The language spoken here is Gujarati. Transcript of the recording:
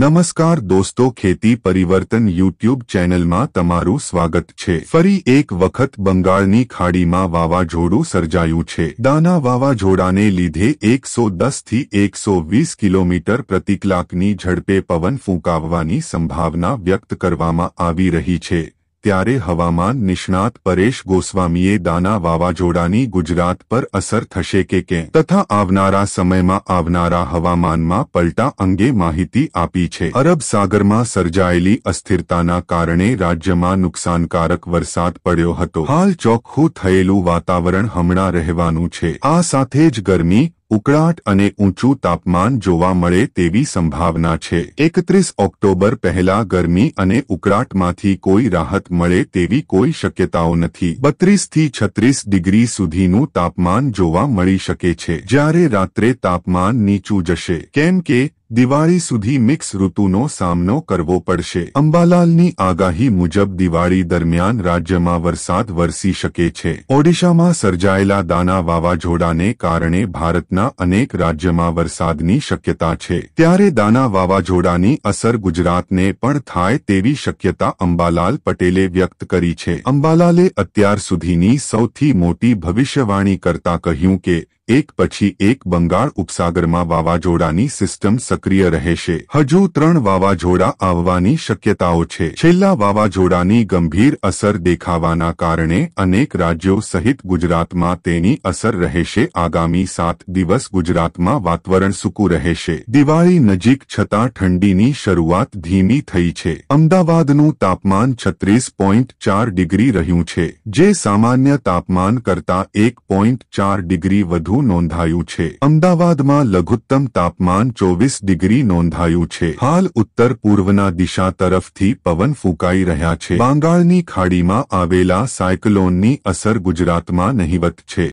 નમસ્કાર દોસ્તો ખેતી પરિવર્તન યુટ્યુબ ચેનલમાં તમારું સ્વાગત છે ફરી એક વખત બંગાળની ખાડીમાં વાવાઝોડું સર્જાયું છે દાના વાવાઝોડાને લીધે એકસો દસથી એકસો વીસ કિલોમીટર પ્રતિ કલાકની ઝડપે પવન ફૂંકાવવાની સંભાવના વ્યક્ત કરવામાં આવી રહી છે ત્યારે હવામાન નિષ્ણાત પરેશ ગોસ્વામીએ દાના વાવાઝોડાની ગુજરાત પર અસર થશે કે કે તથા આવનારા સમયમાં આવનારા હવામાનમાં પલટા અંગે માહિતી આપી છે અરબ સાગરમાં સર્જાયેલી અસ્થિરતાના કારણે રાજ્યમાં નુકસાનકારક વરસાદ પડ્યો હતો હાલ ચોખ્ખું થયેલું વાતાવરણ હમણાં રહેવાનું છે આ સાથે જ ગરમી ઉકળાટ અને ઊંચું તાપમાન જોવા મળે તેવી સંભાવના છે એકત્રીસ ઓક્ટોબર પહેલા ગરમી અને ઉકળાટમાંથી કોઈ રાહત મળે તેવી કોઈ શક્યતાઓ નથી બત્રીસ થી છત્રીસ ડિગ્રી સુધીનું તાપમાન જોવા મળી શકે છે જ્યારે રાત્રે તાપમાન નીચું જશે કેમ કે દિવાળી સુધી મિક્સ ઋતુનો સામનો કરવો પડશે અંબાલાલની આગાહી મુજબ દિવાળી દરમિયાન રાજ્યમાં વરસાદ વરસી શકે છે ઓડિશામાં સર્જાયેલા દાના વાવાઝોડાને કારણે ભારતના અનેક રાજ્યમાં વરસાદની શક્યતા છે ત્યારે દાના વાવાઝોડાની અસર ગુજરાતને પણ થાય તેવી શક્યતા અંબાલાલ પટેલે વ્યક્ત કરી છે અંબાલાલે અત્યાર સુધીની સૌથી મોટી ભવિષ્યવાણી કરતા કહ્યું કે એક પછી એક બંગાળ ઉપસાગરમાં વાવાઝોડાની સિસ્ટમ સક્રિય રહેશે હજુ ત્રણ વાવાઝોડા આવવાની શક્યતાઓ છે છેલ્લા વાવાઝોડાની ગંભીર અસર દેખાવાના કારણે અનેક રાજ્યો સહિત ગુજરાતમાં તેની અસર રહેશે આગામી સાત દિવસ ગુજરાતમાં વાતાવરણ સૂકું રહેશે દિવાળી નજીક છતાં ઠંડીની શરૂઆત ધીમી થઈ છે અમદાવાદનું તાપમાન છત્રીસ ચાર ડિગ્રી રહ્યું છે જે સામાન્ય તાપમાન કરતા એક ચાર ડિગ્રી વધુ વધુ નોંધાયું છે અમદાવાદમાં લઘુત્તમ તાપમાન ચોવીસ ડિગ્રી નોંધાયું છે હાલ ઉત્તર પૂર્વના દિશા તરફથી પવન ફૂંકાઈ રહ્યા છે બંગાળની ખાડીમાં આવેલા સાયક્લોનની અસર ગુજરાતમાં નહિવત છે